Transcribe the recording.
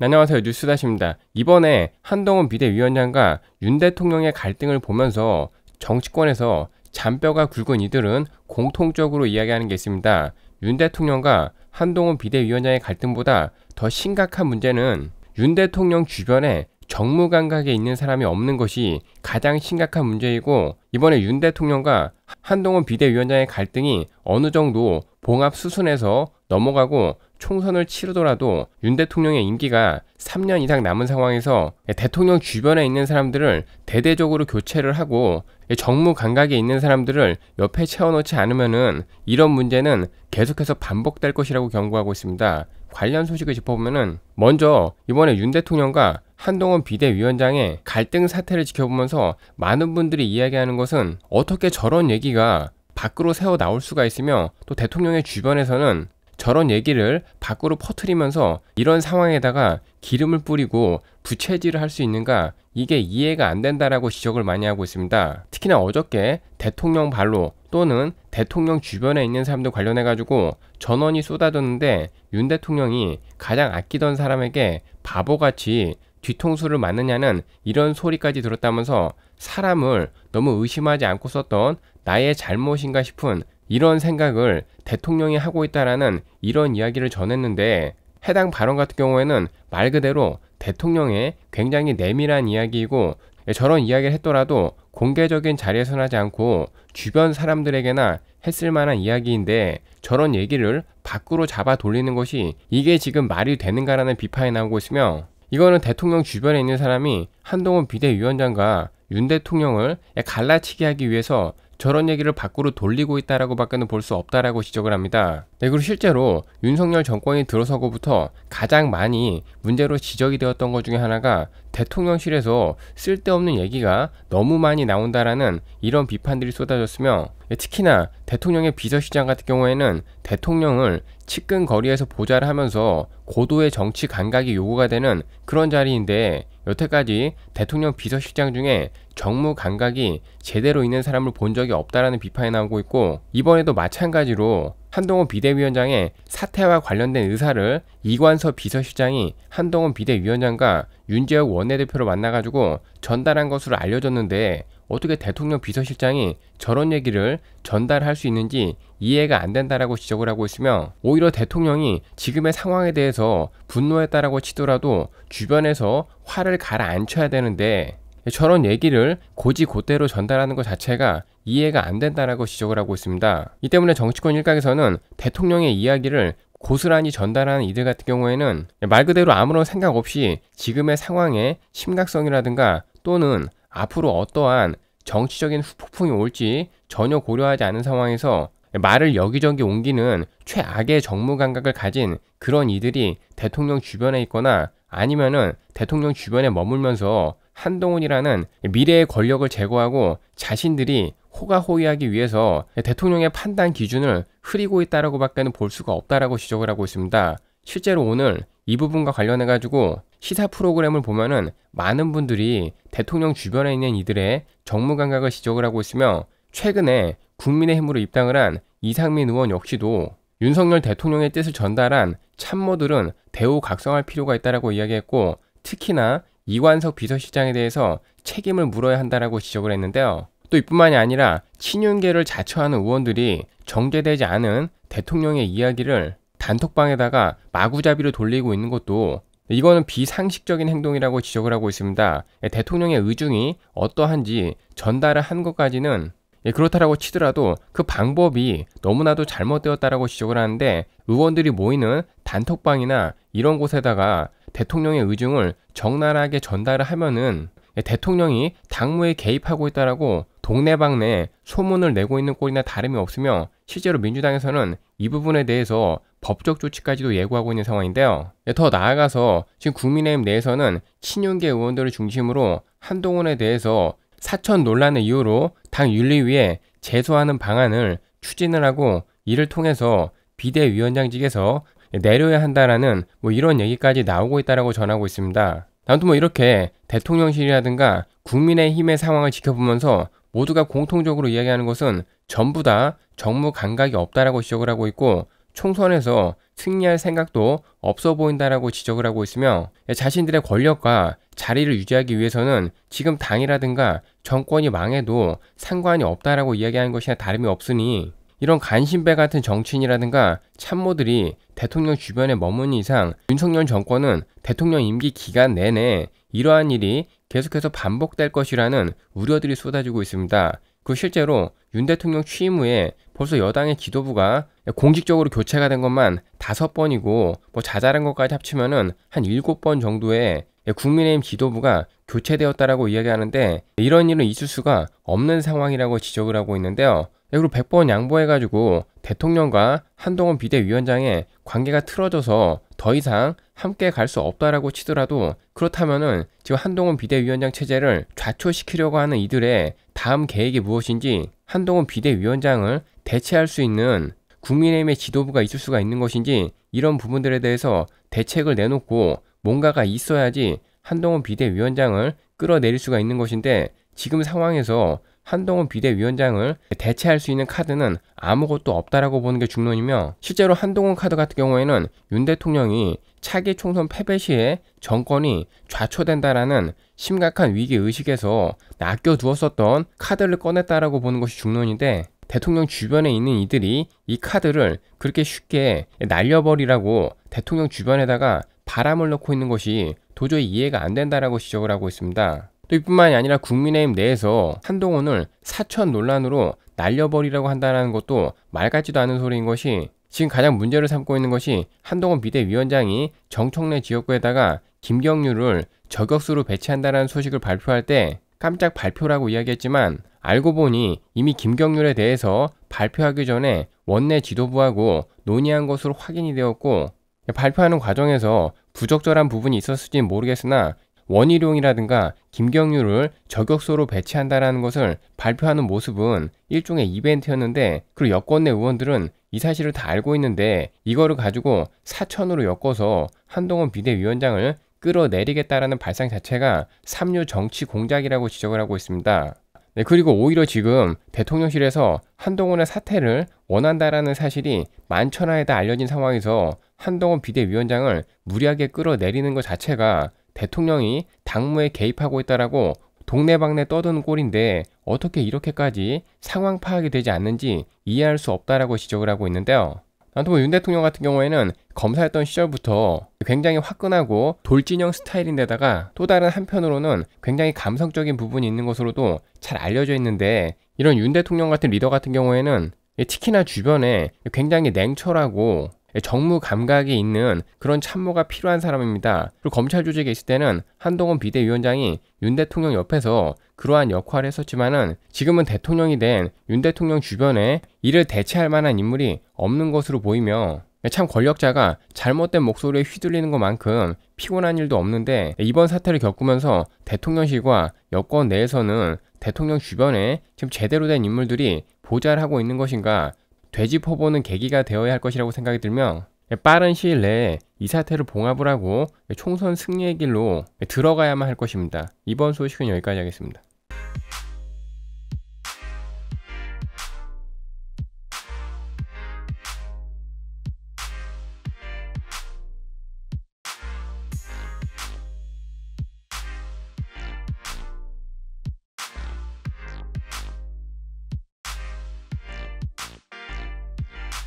네, 안녕하세요. 뉴스다시입니다. 이번에 한동훈 비대위원장과 윤 대통령의 갈등을 보면서 정치권에서 잔뼈가 굵은 이들은 공통적으로 이야기하는 게 있습니다. 윤 대통령과 한동훈 비대위원장의 갈등보다 더 심각한 문제는 윤 대통령 주변에 정무 감각에 있는 사람이 없는 것이 가장 심각한 문제이고 이번에 윤 대통령과 한동훈 비대위원장의 갈등이 어느 정도 봉합 수순에서 넘어가고 총선을 치르더라도 윤 대통령의 임기가 3년 이상 남은 상황에서 대통령 주변에 있는 사람들을 대대적으로 교체를 하고 정무 감각에 있는 사람들을 옆에 채워놓지 않으면은 이런 문제는 계속해서 반복될 것이라고 경고하고 있습니다. 관련 소식을 짚어보면은 먼저 이번에 윤 대통령과 한동훈 비대위원장의 갈등 사태를 지켜보면서 많은 분들이 이야기하는 것은 어떻게 저런 얘기가 밖으로 새어 나올 수가 있으며 또 대통령의 주변에서는 저런 얘기를 밖으로 퍼뜨리면서 이런 상황에다가 기름을 뿌리고 부채질을 할 수 있는가 이게 이해가 안 된다라고 지적을 많이 하고 있습니다. 특히나 어저께 대통령 발로 또는 대통령 주변에 있는 사람들 관련해 가지고 전원이 쏟아졌는데 윤 대통령이 가장 아끼던 사람에게 바보같이 뒤통수를 맞느냐는 이런 소리까지 들었다면서 사람을 너무 의심하지 않고 썼던 나의 잘못인가 싶은 이런 생각을 대통령이 하고 있다라는 이런 이야기를 전했는데 해당 발언 같은 경우에는 말 그대로 대통령의 굉장히 내밀한 이야기이고 예, 저런 이야기를 했더라도 공개적인 자리에서는 하지 않고 주변 사람들에게나 했을 만한 이야기인데 저런 얘기를 밖으로 잡아 돌리는 것이 이게 지금 말이 되는가라는 비판이 나오고 있으며 이거는 대통령 주변에 있는 사람이 한동훈 비대위원장과 윤 대통령을 예, 갈라치게 하기 위해서 저런 얘기를 밖으로 돌리고 있다라고 밖에는 볼 수 없다라고 지적을 합니다. 네, 그리고 실제로 윤석열 정권이 들어서고부터 가장 많이 문제로 지적이 되었던 것 중에 하나가 대통령실에서 쓸데없는 얘기가 너무 많이 나온다라는 이런 비판들이 쏟아졌으며 특히나 대통령의 비서실장 같은 경우에는 대통령을 측근 거리에서 보좌를 하면서 고도의 정치 감각이 요구가 되는 그런 자리인데 여태까지 대통령 비서실장 중에 정무 감각이 제대로 있는 사람을 본 적이 없다라는 비판이 나오고 있고 이번에도 마찬가지로 한동훈 비대위원장의 사태와 관련된 의사를 이관서 비서실장이 한동훈 비대위원장과 윤재혁 원내대표를 만나가지고 전달한 것으로 알려졌는데 어떻게 대통령 비서실장이 저런 얘기를 전달할 수 있는지 이해가 안 된다라고 지적을 하고 있으며 오히려 대통령이 지금의 상황에 대해서 분노했다라고 치더라도 주변에서 화를 가라앉혀야 되는데 저런 얘기를 고지고대로 전달하는 것 자체가 이해가 안 된다라고 지적을 하고 있습니다. 이 때문에 정치권 일각에서는 대통령의 이야기를 고스란히 전달하는 이들 같은 경우에는 말 그대로 아무런 생각 없이 지금의 상황의 심각성이라든가 또는 앞으로 어떠한 정치적인 후폭풍이 올지 전혀 고려하지 않은 상황에서 말을 여기저기 옮기는 최악의 정무 감각을 가진 그런 이들이 대통령 주변에 있거나 아니면은 대통령 주변에 머물면서 한동훈이라는 미래의 권력을 제거하고 자신들이 호가호위하기 위해서 대통령의 판단 기준을 흐리고 있다라고밖에는 볼 수가 없다라고 지적을 하고 있습니다. 실제로 오늘 이 부분과 관련해 가지고 시사 프로그램을 보면은 많은 분들이 대통령 주변에 있는 이들의 정무 감각을 지적을 하고 있으며 최근에 국민의힘으로 입당을 한 이상민 의원 역시도 윤석열 대통령의 뜻을 전달한 참모들은 대우각성할 필요가 있다라고 이야기했고 특히나 이관석 비서실장에 대해서 책임을 물어야 한다라고 지적을 했는데요. 또 이뿐만이 아니라 친윤계를 자처하는 의원들이 정제되지 않은 대통령의 이야기를 단톡방에다가 마구잡이로 돌리고 있는 것도 이거는 비상식적인 행동이라고 지적을 하고 있습니다. 예, 대통령의 의중이 어떠한지 전달을 한 것까지는 예, 그렇다라고 치더라도 그 방법이 너무나도 잘못되었다라고 지적을 하는데 의원들이 모이는 단톡방이나 이런 곳에다가 대통령의 의중을 적나라하게 전달을 하면은 예, 대통령이 당무에 개입하고 있다라고 동네방네 소문을 내고 있는 꼴이나 다름이 없으며 실제로 민주당에서는 이 부분에 대해서 법적 조치까지도 예고하고 있는 상황인데요. 예, 더 나아가서 지금 국민의힘 내에서는 친윤계 의원들을 중심으로 한동훈에 대해서 사천 논란의 이유로 당 윤리위에 제소하는 방안을 추진을 하고 이를 통해서 비대위원장직에서 내려야 한다라는 뭐 이런 얘기까지 나오고 있다라고 전하고 있습니다. 아무튼 뭐 이렇게 대통령실이라든가 국민의힘의 상황을 지켜보면서 모두가 공통적으로 이야기하는 것은 전부 다 정무 감각이 없다라고 지적을 하고 있고 총선에서 승리할 생각도 없어 보인다라고 지적을 하고 있으며 자신들의 권력과 자리를 유지하기 위해서는 지금 당이라든가 정권이 망해도 상관이 없다라고 이야기하는 것이나 다름이 없으니 이런 간신배 같은 정치인이라든가 참모들이 대통령 주변에 머무는 이상 윤석열 정권은 대통령 임기 기간 내내 이러한 일이 계속해서 반복될 것이라는 우려들이 쏟아지고 있습니다. 그 실제로 윤 대통령 취임 후에 벌써 여당의 지도부가 공식적으로 교체가 된 것만 다섯 번이고 뭐 자잘한 것까지 합치면은 한 일곱 번 정도의 국민의힘 지도부가 교체되었다라고 이야기하는데 이런 일은 있을 수가 없는 상황이라고 지적을 하고 있는데요. 네, 그리고 100번 양보해가지고 대통령과 한동훈 비대위원장의 관계가 틀어져서 더 이상 함께 갈 수 없다라고 치더라도 그렇다면은 지금 한동훈 비대위원장 체제를 좌초시키려고 하는 이들의 다음 계획이 무엇인지 한동훈 비대위원장을 대체할 수 있는 국민의힘의 지도부가 있을 수가 있는 것인지 이런 부분들에 대해서 대책을 내놓고 뭔가가 있어야지 한동훈 비대위원장을 끌어내릴 수가 있는 것인데 지금 상황에서 한동훈 비대위원장을 대체할 수 있는 카드는 아무것도 없다라고 보는 게 중론이며 실제로 한동훈 카드 같은 경우에는 윤 대통령이 차기 총선 패배 시에 정권이 좌초된다라는 심각한 위기 의식에서 낚여두었었던 카드를 꺼냈다라고 보는 것이 중론인데 대통령 주변에 있는 이들이 이 카드를 그렇게 쉽게 날려버리라고 대통령 주변에다가 바람을 넣고 있는 것이 도저히 이해가 안 된다라고 지적을 하고 있습니다. 또 이뿐만이 아니라 국민의힘 내에서 한동훈을 사천 논란으로 날려버리라고 한다는 것도 말 같지도 않은 소리인 것이 지금 가장 문제를 삼고 있는 것이 한동훈 비대위원장이 정청래 지역구에다가 김경률을 저격수로 배치한다는 소식을 발표할 때 깜짝 발표라고 이야기했지만 알고 보니 이미 김경률에 대해서 발표하기 전에 원내 지도부하고 논의한 것으로 확인이 되었고 발표하는 과정에서 부적절한 부분이 있었을지 모르겠으나 원희룡이라든가 김경률을 저격수로 배치한다라는 것을 발표하는 모습은 일종의 이벤트였는데 그리고 여권 내 의원들은 이 사실을 다 알고 있는데 이거를 가지고 사천으로 엮어서 한동훈 비대위원장을 끌어내리겠다라는 발상 자체가 삼류 정치 공작이라고 지적을 하고 있습니다. 네, 그리고 오히려 지금 대통령실에서 한동훈의 사퇴를 원한다라는 사실이 만천하에다 알려진 상황에서 한동훈 비대위원장을 무리하게 끌어내리는 것 자체가 대통령이 당무에 개입하고 있다라고 동네방네 떠드는 꼴인데 어떻게 이렇게까지 상황 파악이 되지 않는지 이해할 수 없다라고 지적을 하고 있는데요. 아무튼 윤 대통령 같은 경우에는 검사였던 시절부터 굉장히 화끈하고 돌진형 스타일인데다가 또 다른 한편으로는 굉장히 감성적인 부분이 있는 것으로도 잘 알려져 있는데 이런 윤 대통령 같은 리더 같은 경우에는 특히나 주변에 굉장히 냉철하고 예, 정무 감각이 있는 그런 참모가 필요한 사람입니다. 그리고 검찰 조직에 있을 때는 한동훈 비대위원장이 윤 대통령 옆에서 그러한 역할을 했었지만은 지금은 대통령이 된 윤 대통령 주변에 이를 대체할 만한 인물이 없는 것으로 보이며 예, 참 권력자가 잘못된 목소리에 휘둘리는 것만큼 피곤한 일도 없는데 예, 이번 사태를 겪으면서 대통령실과 여권 내에서는 대통령 주변에 지금 제대로 된 인물들이 보좌를 하고 있는 것인가 되짚어보는 계기가 되어야 할 것이라고 생각이 들며 빠른 시일 내에 이 사태를 봉합을 하고 총선 승리의 길로 들어가야만 할 것입니다. 이번 소식은 여기까지 하겠습니다.